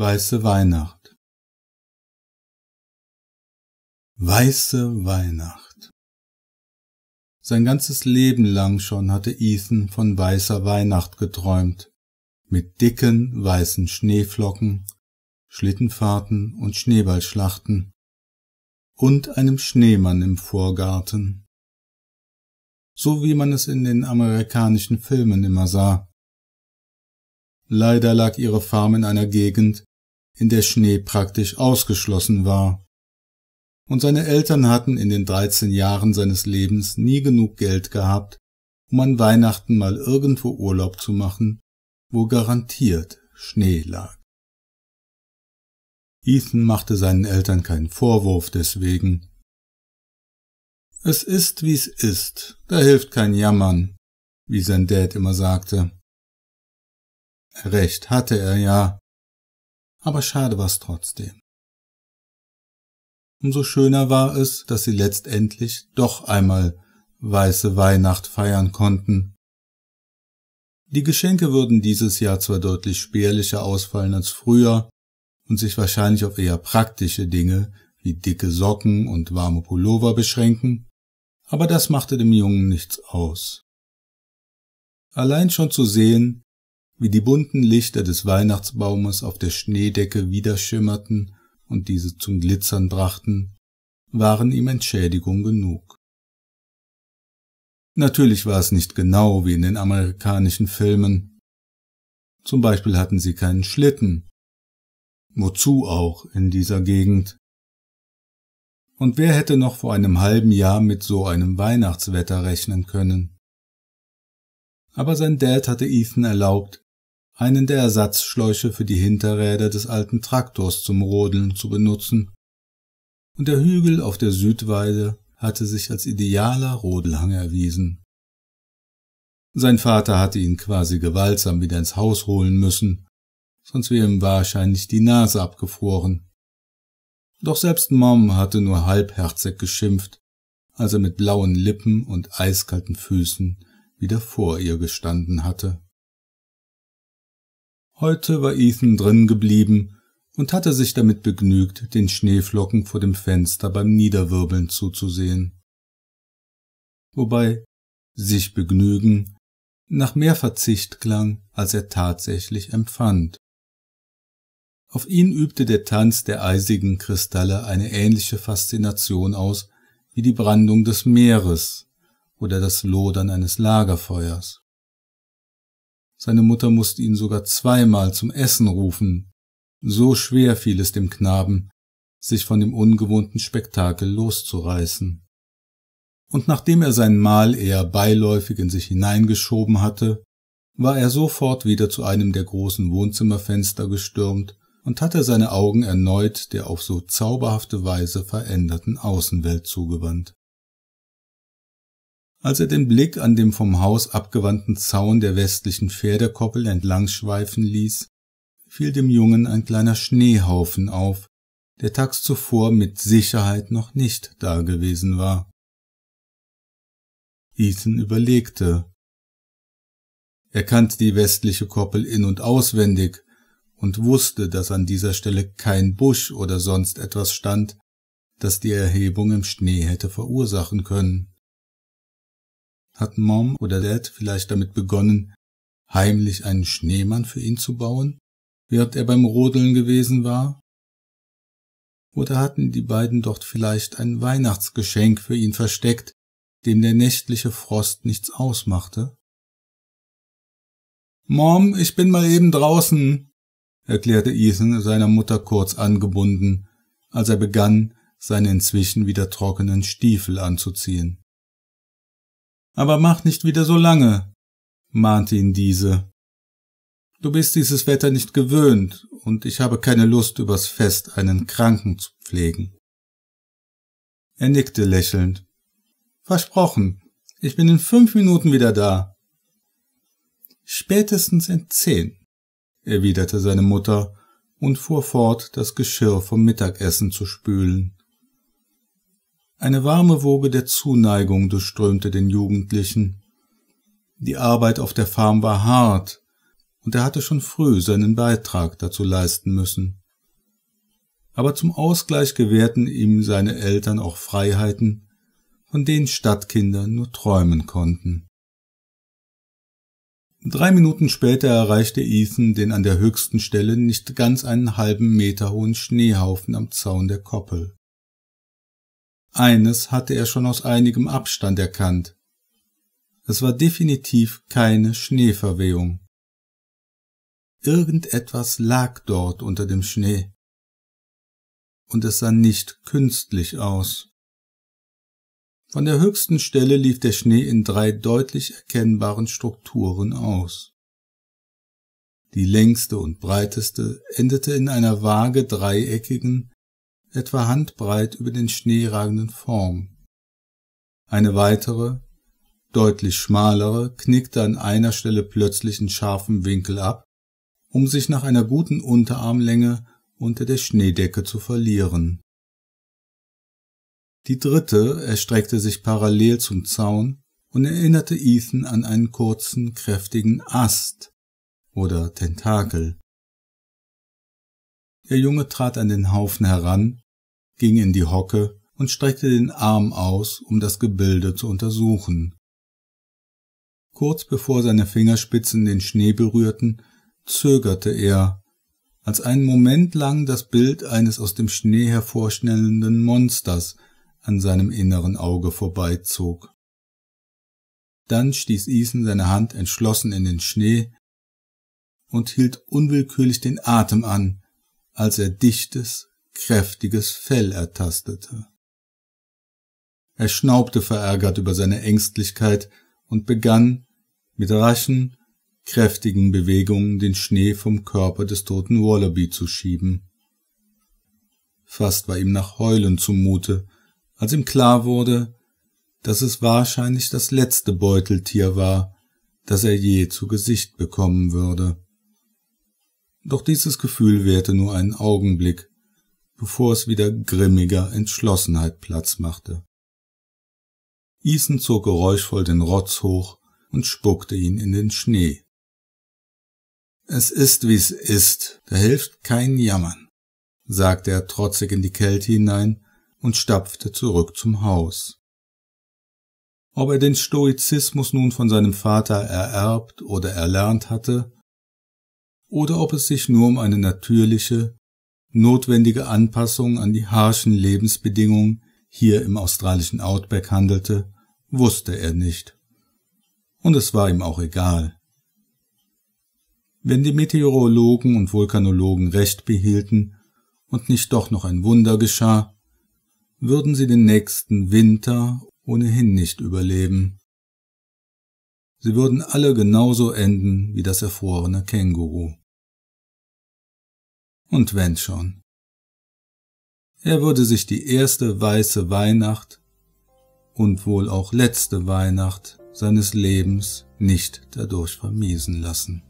Weiße Weihnacht Weiße Weihnacht Sein ganzes Leben lang schon hatte Ethan von weißer Weihnacht geträumt, mit dicken weißen Schneeflocken, Schlittenfahrten und Schneeballschlachten und einem Schneemann im Vorgarten. So wie man es in den amerikanischen Filmen immer sah. Leider lag ihre Farm in einer Gegend, in der Schnee praktisch ausgeschlossen war. Und seine Eltern hatten in den 13 Jahren seines Lebens nie genug Geld gehabt, um an Weihnachten mal irgendwo Urlaub zu machen, wo garantiert Schnee lag. Ethan machte seinen Eltern keinen Vorwurf deswegen. Es ist, wie's ist, da hilft kein Jammern, wie sein Dad immer sagte. Recht hatte er ja, aber schade war es trotzdem. Umso schöner war es, dass sie letztendlich doch einmal weiße Weihnacht feiern konnten. Die Geschenke würden dieses Jahr zwar deutlich spärlicher ausfallen als früher und sich wahrscheinlich auf eher praktische Dinge wie dicke Socken und warme Pullover beschränken, aber das machte dem Jungen nichts aus. Allein schon zu sehen, wie die bunten Lichter des Weihnachtsbaumes auf der Schneedecke widerschimmerten und diese zum Glitzern brachten, waren ihm Entschädigung genug. Natürlich war es nicht genau wie in den amerikanischen Filmen. Zum Beispiel hatten sie keinen Schlitten. Wozu auch in dieser Gegend? Und wer hätte noch vor einem halben Jahr mit so einem Weihnachtswetter rechnen können? Aber sein Dad hatte Ethan erlaubt, einen der Ersatzschläuche für die Hinterräder des alten Traktors zum Rodeln zu benutzen, und der Hügel auf der Südweide hatte sich als idealer Rodelhang erwiesen. Sein Vater hatte ihn quasi gewaltsam wieder ins Haus holen müssen, sonst wäre ihm wahrscheinlich die Nase abgefroren. Doch selbst Mom hatte nur halbherzig geschimpft, als er mit blauen Lippen und eiskalten Füßen wieder vor ihr gestanden hatte. Heute war Ethan drin geblieben und hatte sich damit begnügt, den Schneeflocken vor dem Fenster beim Niederwirbeln zuzusehen. Wobei sich begnügen nach mehr Verzicht klang, als er tatsächlich empfand. Auf ihn übte der Tanz der eisigen Kristalle eine ähnliche Faszination aus wie die Brandung des Meeres oder das Lodern eines Lagerfeuers. Seine Mutter musste ihn sogar zweimal zum Essen rufen. So schwer fiel es dem Knaben, sich von dem ungewohnten Spektakel loszureißen. Und nachdem er sein Mahl eher beiläufig in sich hineingeschoben hatte, war er sofort wieder zu einem der großen Wohnzimmerfenster gestürmt und hatte seine Augen erneut der auf so zauberhafte Weise veränderten Außenwelt zugewandt als er den Blick an dem vom Haus abgewandten Zaun der westlichen Pferdekoppel entlang schweifen ließ, fiel dem Jungen ein kleiner Schneehaufen auf, der tags zuvor mit Sicherheit noch nicht dagewesen war. Ethan überlegte. Er kannte die westliche Koppel in und auswendig und wusste, dass an dieser Stelle kein Busch oder sonst etwas stand, das die Erhebung im Schnee hätte verursachen können. Hat Mom oder Dad vielleicht damit begonnen, heimlich einen Schneemann für ihn zu bauen, während er beim Rodeln gewesen war? Oder hatten die beiden dort vielleicht ein Weihnachtsgeschenk für ihn versteckt, dem der nächtliche Frost nichts ausmachte? Mom, ich bin mal eben draußen, erklärte Ethan seiner Mutter kurz angebunden, als er begann, seine inzwischen wieder trockenen Stiefel anzuziehen. Aber mach nicht wieder so lange, mahnte ihn diese. Du bist dieses Wetter nicht gewöhnt, und ich habe keine Lust, übers Fest einen Kranken zu pflegen. Er nickte lächelnd. Versprochen, ich bin in fünf Minuten wieder da. Spätestens in zehn, erwiderte seine Mutter und fuhr fort, das Geschirr vom Mittagessen zu spülen. Eine warme Woge der Zuneigung durchströmte den Jugendlichen. Die Arbeit auf der Farm war hart, und er hatte schon früh seinen Beitrag dazu leisten müssen. Aber zum Ausgleich gewährten ihm seine Eltern auch Freiheiten, von denen Stadtkinder nur träumen konnten. Drei Minuten später erreichte Ethan den an der höchsten Stelle nicht ganz einen halben Meter hohen Schneehaufen am Zaun der Koppel. Eines hatte er schon aus einigem Abstand erkannt. Es war definitiv keine Schneeverwehung. Irgendetwas lag dort unter dem Schnee. Und es sah nicht künstlich aus. Von der höchsten Stelle lief der Schnee in drei deutlich erkennbaren Strukturen aus. Die längste und breiteste endete in einer vage dreieckigen, etwa handbreit über den Schnee ragenden Form. Eine weitere, deutlich schmalere, knickte an einer Stelle plötzlich in scharfem Winkel ab, um sich nach einer guten Unterarmlänge unter der Schneedecke zu verlieren. Die dritte erstreckte sich parallel zum Zaun und erinnerte Ethan an einen kurzen, kräftigen Ast oder Tentakel. Der Junge trat an den Haufen heran ging in die Hocke und streckte den Arm aus, um das Gebilde zu untersuchen. Kurz bevor seine Fingerspitzen den Schnee berührten, zögerte er, als einen Moment lang das Bild eines aus dem Schnee hervorschnellenden Monsters an seinem inneren Auge vorbeizog. Dann stieß Ethan seine Hand entschlossen in den Schnee und hielt unwillkürlich den Atem an, als er dichtes, kräftiges Fell ertastete. Er schnaubte verärgert über seine Ängstlichkeit und begann, mit raschen, kräftigen Bewegungen den Schnee vom Körper des toten Wallaby zu schieben. Fast war ihm nach Heulen zumute, als ihm klar wurde, dass es wahrscheinlich das letzte Beuteltier war, das er je zu Gesicht bekommen würde. Doch dieses Gefühl währte nur einen Augenblick, bevor es wieder grimmiger Entschlossenheit Platz machte. Isen zog geräuschvoll den Rotz hoch und spuckte ihn in den Schnee. Es ist, wie es ist, da hilft kein Jammern, sagte er trotzig in die Kälte hinein und stapfte zurück zum Haus. Ob er den Stoizismus nun von seinem Vater ererbt oder erlernt hatte, oder ob es sich nur um eine natürliche, notwendige Anpassung an die harschen Lebensbedingungen hier im australischen Outback handelte, wusste er nicht. Und es war ihm auch egal. Wenn die Meteorologen und Vulkanologen recht behielten und nicht doch noch ein Wunder geschah, würden sie den nächsten Winter ohnehin nicht überleben. Sie würden alle genauso enden wie das erfrorene Känguru und wenn schon. Er würde sich die erste weiße Weihnacht und wohl auch letzte Weihnacht seines Lebens nicht dadurch vermiesen lassen.